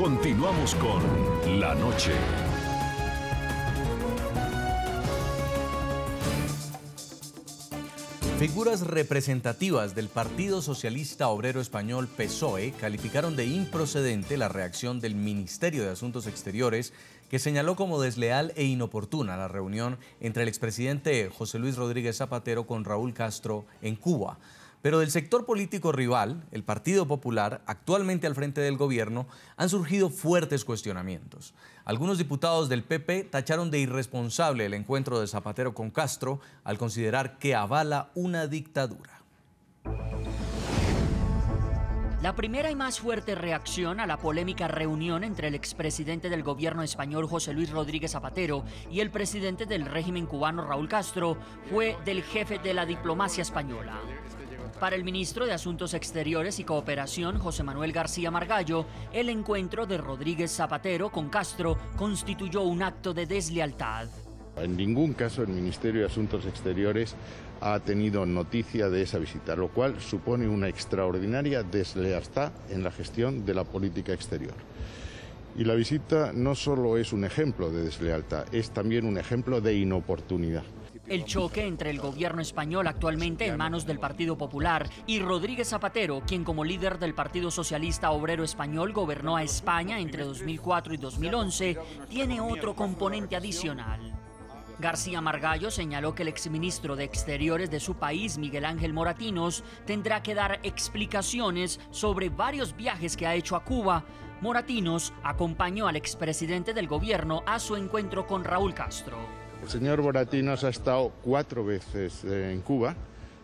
Continuamos con La Noche. Figuras representativas del Partido Socialista Obrero Español PSOE calificaron de improcedente la reacción del Ministerio de Asuntos Exteriores que señaló como desleal e inoportuna la reunión entre el expresidente José Luis Rodríguez Zapatero con Raúl Castro en Cuba. Pero del sector político rival, el Partido Popular, actualmente al frente del gobierno, han surgido fuertes cuestionamientos. Algunos diputados del PP tacharon de irresponsable el encuentro de Zapatero con Castro al considerar que avala una dictadura. La primera y más fuerte reacción a la polémica reunión entre el expresidente del gobierno español José Luis Rodríguez Zapatero y el presidente del régimen cubano Raúl Castro fue del jefe de la diplomacia española. Para el ministro de Asuntos Exteriores y Cooperación, José Manuel García Margallo, el encuentro de Rodríguez Zapatero con Castro constituyó un acto de deslealtad. En ningún caso el Ministerio de Asuntos Exteriores ha tenido noticia de esa visita, lo cual supone una extraordinaria deslealtad en la gestión de la política exterior. Y la visita no solo es un ejemplo de deslealtad, es también un ejemplo de inoportunidad. El choque entre el gobierno español actualmente en manos del Partido Popular y Rodríguez Zapatero, quien como líder del Partido Socialista Obrero Español gobernó a España entre 2004 y 2011, tiene otro componente adicional. García Margallo señaló que el exministro de Exteriores de su país, Miguel Ángel Moratinos, tendrá que dar explicaciones sobre varios viajes que ha hecho a Cuba. Moratinos acompañó al expresidente del gobierno a su encuentro con Raúl Castro. El señor Boratinos ha estado cuatro veces eh, en Cuba,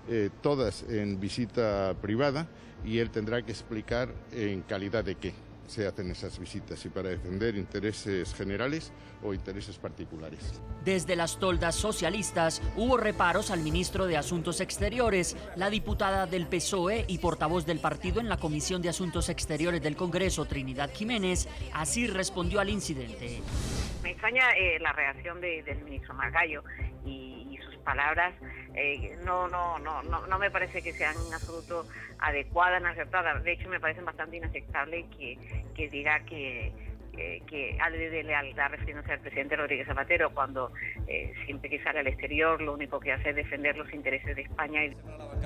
eh, todas en visita privada, y él tendrá que explicar en calidad de qué se hacen esas visitas y para defender intereses generales o intereses particulares. Desde las toldas socialistas hubo reparos al ministro de Asuntos Exteriores, la diputada del PSOE y portavoz del partido en la Comisión de Asuntos Exteriores del Congreso, Trinidad Jiménez, así respondió al incidente. Me extraña eh, la reacción del ministro Margallo y, y sus palabras no, no, no, no, no me parece que sean en absoluto adecuadas, acertadas. De hecho, me parece bastante inaceptable que, que diga que que ha de lealtad refiriéndose al presidente Rodríguez Zapatero cuando eh, siempre que sale al exterior lo único que hace es defender los intereses de España.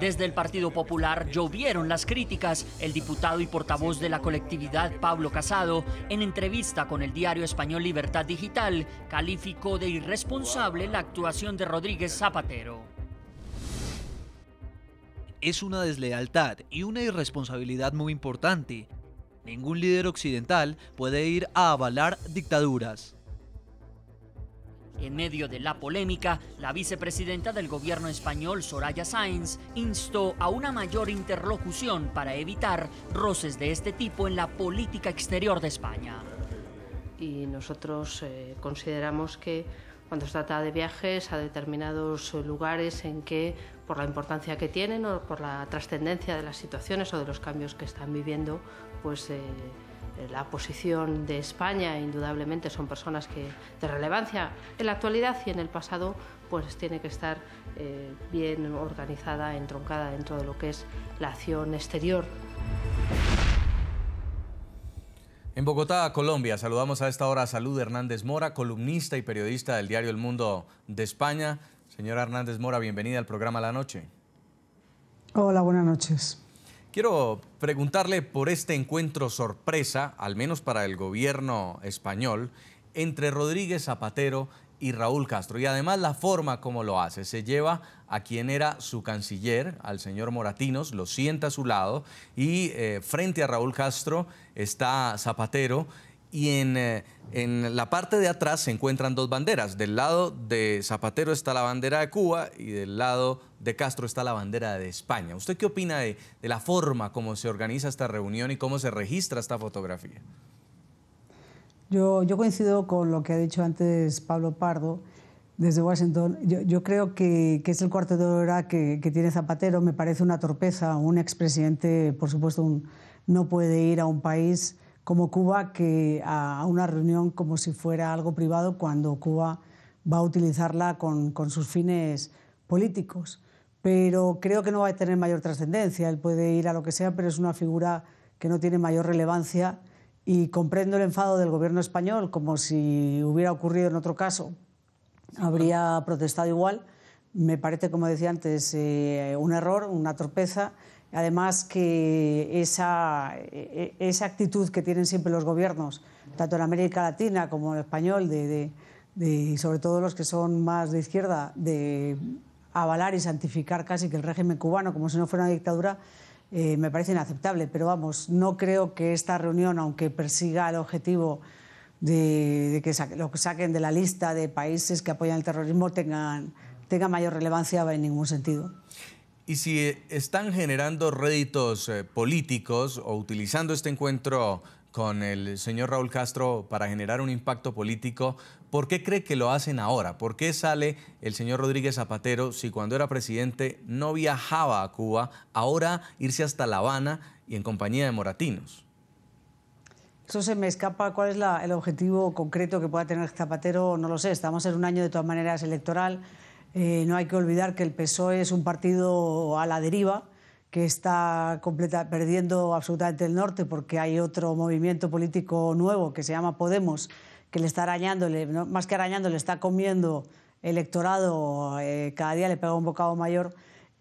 Desde el Partido Popular llovieron las críticas. El diputado y portavoz de la colectividad Pablo Casado, en entrevista con el diario español Libertad Digital, calificó de irresponsable la actuación de Rodríguez Zapatero es una deslealtad y una irresponsabilidad muy importante, Ningún líder occidental puede ir a avalar dictaduras. En medio de la polémica, la vicepresidenta del gobierno español, Soraya Sáenz, instó a una mayor interlocución para evitar roces de este tipo en la política exterior de España. Y nosotros eh, consideramos que cuando se trata de viajes a determinados lugares en que por la importancia que tienen o por la trascendencia de las situaciones o de los cambios que están viviendo, pues eh, la posición de España indudablemente son personas que de relevancia en la actualidad y en el pasado, pues tiene que estar eh, bien organizada, entroncada dentro de lo que es la acción exterior. En Bogotá, Colombia, saludamos a esta hora a Salud Hernández Mora, columnista y periodista del diario El Mundo de España. Señora Hernández Mora, bienvenida al programa La Noche. Hola, buenas noches. Quiero preguntarle por este encuentro sorpresa, al menos para el gobierno español, entre Rodríguez Zapatero y Raúl Castro. Y además la forma como lo hace. Se lleva a quien era su canciller, al señor Moratinos, lo sienta a su lado y eh, frente a Raúl Castro está Zapatero y eh, en, la parte de atrás se encuentran dos banderas. Del lado de Zapatero está la bandera de Cuba y del lado de Castro está la bandera de España. ¿Usted qué opina de, la forma como se organiza esta reunión y cómo se registra esta fotografía? Yo, coincido con lo que ha dicho antes Pablo Pardo desde Washington. Yo, creo que, es el cuarto de hora que, tiene Zapatero. Me parece una torpeza. Un expresidente, por supuesto, no puede ir a un país como Cuba que a una reunión como si fuera algo privado cuando Cuba va a utilizarla con, sus fines políticos. Pero creo que no va a tener mayor trascendencia. Él puede ir a lo que sea, pero es una figura que no tiene mayor relevancia y comprendo el enfado del gobierno español, como si hubiera ocurrido en otro caso, habría protestado igual. Me parece, como decía antes, eh, un error, una torpeza Además que e, e, esa, actitud que tienen siempre los gobiernos, tanto en América Latina como en español, de, y sobre todo los que son más de izquierda, de avalar y santificar casi que el régimen cubano como si no fuera una dictadura, eh, me parece inaceptable. Pero vamos, no creo que esta reunión, aunque persiga el objetivo de, que lo que saquen de la lista de países que apoyan el terrorismo tengan, tenga mayor relevancia en ningún sentido. Y si están generando réditos eh, políticos o utilizando este encuentro con el señor Raúl Castro para generar un impacto político, ¿por qué cree que lo hacen ahora? ¿Por qué sale el señor Rodríguez Zapatero si cuando era presidente no viajaba a Cuba, ahora irse hasta La Habana y en compañía de moratinos? Eso se me escapa. ¿Cuál es el objetivo concreto que pueda tener Zapatero? No lo sé. Estamos en un año de todas maneras electoral. Eh, no hay que olvidar que el PSOE es un partido a la deriva, que está completa, perdiendo absolutamente el norte porque hay otro movimiento político nuevo que se llama Podemos, que le está arañándole, más que arañándole, le está comiendo electorado, eh, cada día le pega un bocado mayor.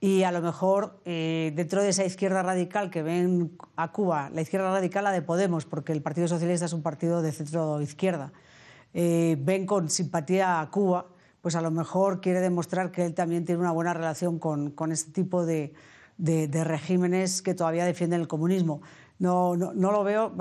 Y a lo mejor eh, dentro de esa izquierda radical que ven a Cuba, la izquierda radical la de Podemos, porque el Partido Socialista es un partido de centro izquierda, ven con simpatía a Cuba pues a lo mejor quiere demostrar que él también tiene una buena relación con, con este tipo de, regímenes que todavía defienden el comunismo. No, no, lo veo.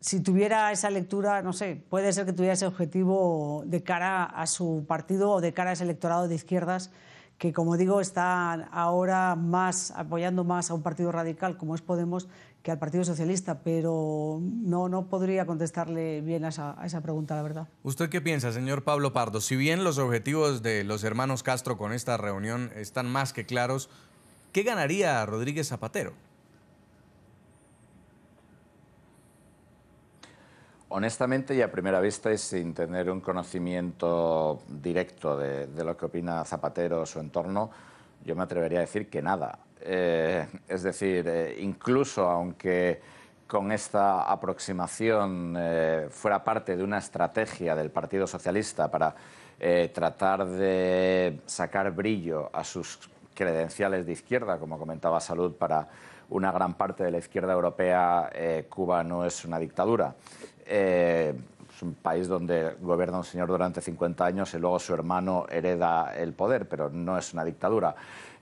Si tuviera esa lectura, no sé, puede ser que tuviera ese objetivo de cara a su partido o de cara a ese electorado de izquierdas que, como digo, están ahora más apoyando más a un partido radical como es Podemos que al Partido Socialista, pero no, no podría contestarle bien a esa, pregunta, la verdad. ¿Usted qué piensa, señor Pablo Pardo? Si bien los objetivos de los hermanos Castro con esta reunión están más que claros, ¿qué ganaría Rodríguez Zapatero? Honestamente y a primera vista y sin tener un conocimiento directo de, de lo que opina Zapatero o su entorno, yo me atrevería a decir que nada eh, es decir, eh, incluso aunque con esta aproximación eh, fuera parte de una estrategia del Partido Socialista para tratar de sacar brillo a sus credenciales de izquierda, como comentaba Salud, para una gran parte de la izquierda europea, Cuba no es una dictadura es un país donde gobierna un señor durante 50 años y luego su hermano hereda el poder, pero no es una dictadura.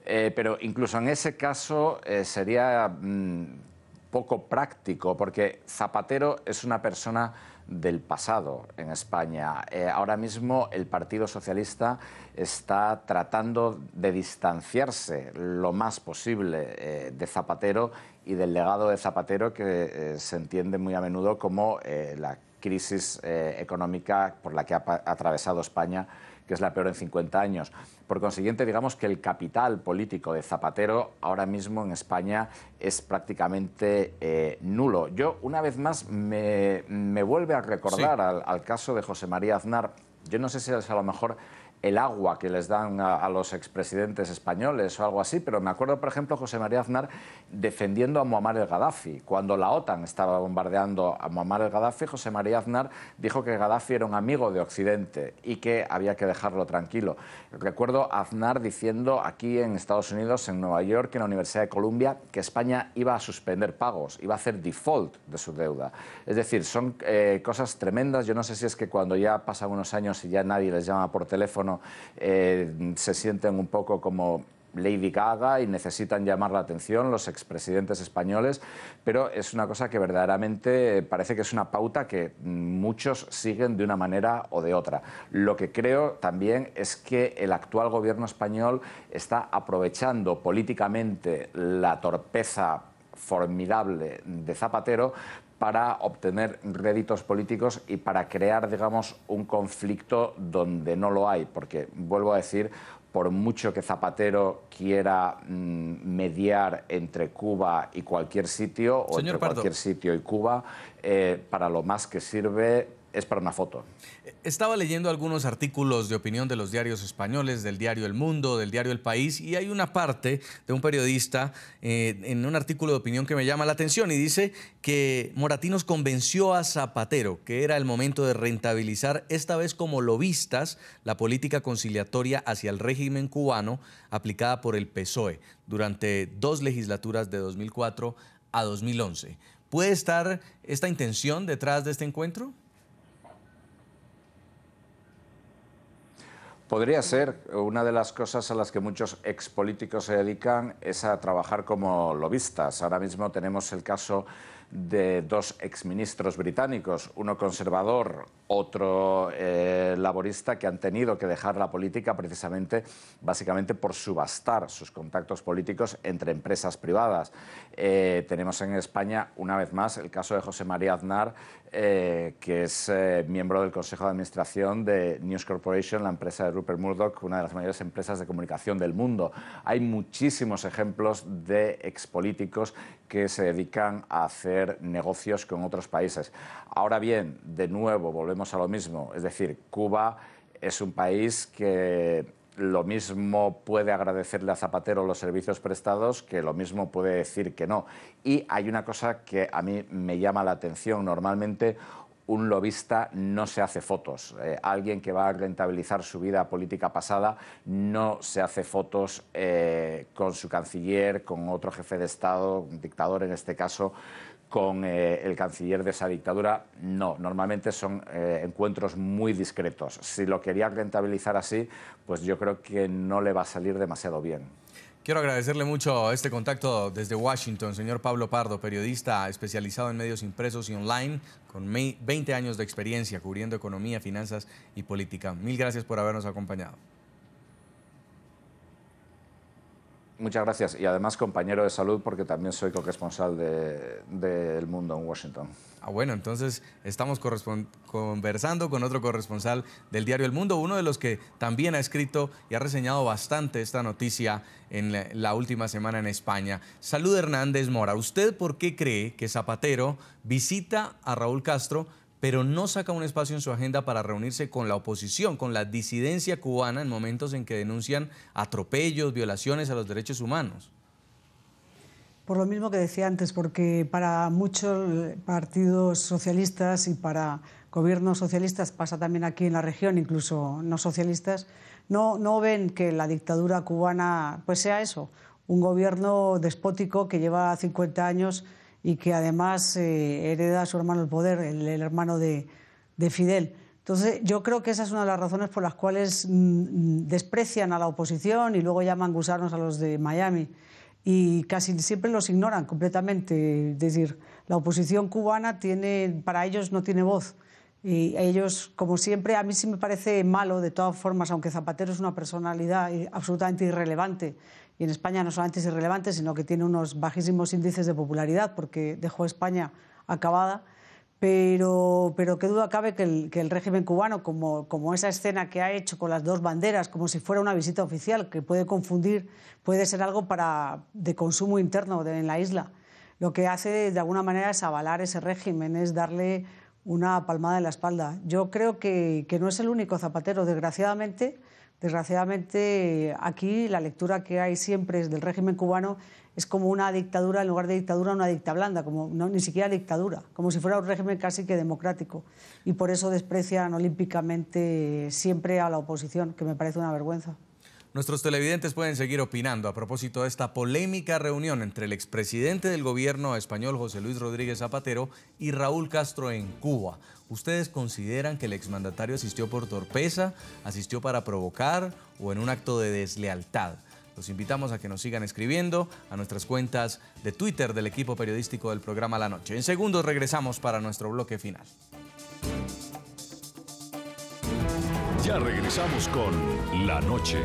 Eh, pero incluso en ese caso eh, sería mm, poco práctico, porque Zapatero es una persona del pasado en España. Eh, ahora mismo el Partido Socialista está tratando de distanciarse lo más posible de Zapatero y del legado de Zapatero que se entiende muy a menudo como la crisis económica por la que ha atravesado España que es la peor en 50 años. Por consiguiente, digamos que el capital político de Zapatero ahora mismo en España es prácticamente eh, nulo. Yo, una vez más, me, vuelve a recordar al caso de José María Aznar yo no sé si es a lo mejor el agua que les dan a, los expresidentes españoles o algo así, pero me acuerdo, por ejemplo, José María Aznar defendiendo a Muammar el Gaddafi. Cuando la OTAN estaba bombardeando a Muammar el Gaddafi, José María Aznar dijo que Gaddafi era un amigo de Occidente y que había que dejarlo tranquilo. Recuerdo Aznar diciendo aquí en Estados Unidos, en Nueva York, en la Universidad de Columbia, que España iba a suspender pagos, iba a hacer default de su deuda. Es decir, son eh, cosas tremendas. Yo no sé si es que cuando ya pasan unos años si ya nadie les llama por teléfono, eh, se sienten un poco como Lady Gaga y necesitan llamar la atención los expresidentes españoles, pero es una cosa que verdaderamente parece que es una pauta que muchos siguen de una manera o de otra. Lo que creo también es que el actual gobierno español está aprovechando políticamente la torpeza formidable de Zapatero para obtener réditos políticos y para crear, digamos, un conflicto donde no lo hay, porque, vuelvo a decir, por mucho que Zapatero quiera mm, mediar entre Cuba y cualquier sitio, o entre cualquier sitio y Cuba, eh, para lo más que sirve es para una foto estaba leyendo algunos artículos de opinión de los diarios españoles, del diario El Mundo, del diario El País, y hay una parte de un periodista eh, en un artículo de opinión que me llama la atención y dice que Moratinos convenció a Zapatero que era el momento de rentabilizar, esta vez como lobistas, la política conciliatoria hacia el régimen cubano aplicada por el PSOE durante dos legislaturas de 2004 a 2011. ¿Puede estar esta intención detrás de este encuentro? Podría ser una de las cosas a las que muchos expolíticos se dedican es a trabajar como lobistas. Ahora mismo tenemos el caso de dos exministros británicos, uno conservador, otro eh, laborista, que han tenido que dejar la política precisamente, básicamente por subastar sus contactos políticos entre empresas privadas. Eh, tenemos en España, una vez más, el caso de José María Aznar, eh, que es miembro del Consejo de Administración de News Corporation, la empresa de Rupert Murdoch, una de las mayores empresas de comunicación del mundo. Hay muchísimos ejemplos de expolíticos que se dedican a hacer negocios con otros países. Ahora bien, de nuevo, volvemos a lo mismo, es decir, Cuba es un país que lo mismo puede agradecerle a Zapatero los servicios prestados que lo mismo puede decir que no. Y hay una cosa que a mí me llama la atención. Normalmente un lobista no se hace fotos. Eh, alguien que va a rentabilizar su vida política pasada no se hace fotos eh, con su canciller, con otro jefe de Estado, un dictador en este caso, con eh, el canciller de esa dictadura, no. Normalmente son eh, encuentros muy discretos. Si lo quería rentabilizar así, pues yo creo que no le va a salir demasiado bien. Quiero agradecerle mucho este contacto desde Washington, señor Pablo Pardo, periodista especializado en medios impresos y online, con 20 años de experiencia cubriendo economía, finanzas y política. Mil gracias por habernos acompañado. Muchas gracias. Y además compañero de salud porque también soy corresponsal del de, Mundo en Washington. Ah, bueno, entonces estamos conversando con otro corresponsal del diario El Mundo, uno de los que también ha escrito y ha reseñado bastante esta noticia en la última semana en España. Salud Hernández Mora, ¿usted por qué cree que Zapatero visita a Raúl Castro pero no saca un espacio en su agenda para reunirse con la oposición, con la disidencia cubana en momentos en que denuncian atropellos, violaciones a los derechos humanos. Por lo mismo que decía antes, porque para muchos partidos socialistas y para gobiernos socialistas, pasa también aquí en la región, incluso no socialistas, no, no ven que la dictadura cubana pues sea eso, un gobierno despótico que lleva 50 años y que además eh, hereda a su hermano el poder, el, hermano de, Fidel. Entonces, yo creo que esa es una de las razones por las cuales mm, desprecian a la oposición y luego llaman gusanos a los de Miami. Y casi siempre los ignoran completamente. Es decir, la oposición cubana tiene, para ellos no tiene voz. Y ellos, como siempre, a mí sí me parece malo, de todas formas, aunque Zapatero es una personalidad absolutamente irrelevante, y en España no solamente es irrelevante, sino que tiene unos bajísimos índices de popularidad, porque dejó España acabada. Pero, pero qué duda cabe que el, régimen cubano, como, como, esa escena que ha hecho con las dos banderas, como si fuera una visita oficial, que puede confundir, puede ser algo para, de consumo interno en la isla. Lo que hace de alguna manera es avalar ese régimen, es darle una palmada en la espalda. Yo creo que, no es el único zapatero, desgraciadamente. Desgraciadamente, aquí la lectura que hay siempre es del régimen cubano es como una dictadura, en lugar de dictadura, una dicta blanda, como, no, ni siquiera dictadura, como si fuera un régimen casi que democrático. Y por eso desprecian olímpicamente siempre a la oposición, que me parece una vergüenza. Nuestros televidentes pueden seguir opinando a propósito de esta polémica reunión entre el expresidente del gobierno español José Luis Rodríguez Zapatero y Raúl Castro en Cuba. ¿Ustedes consideran que el exmandatario asistió por torpeza, asistió para provocar o en un acto de deslealtad? Los invitamos a que nos sigan escribiendo a nuestras cuentas de Twitter del equipo periodístico del programa La Noche. En segundos regresamos para nuestro bloque final. Ya regresamos con La Noche.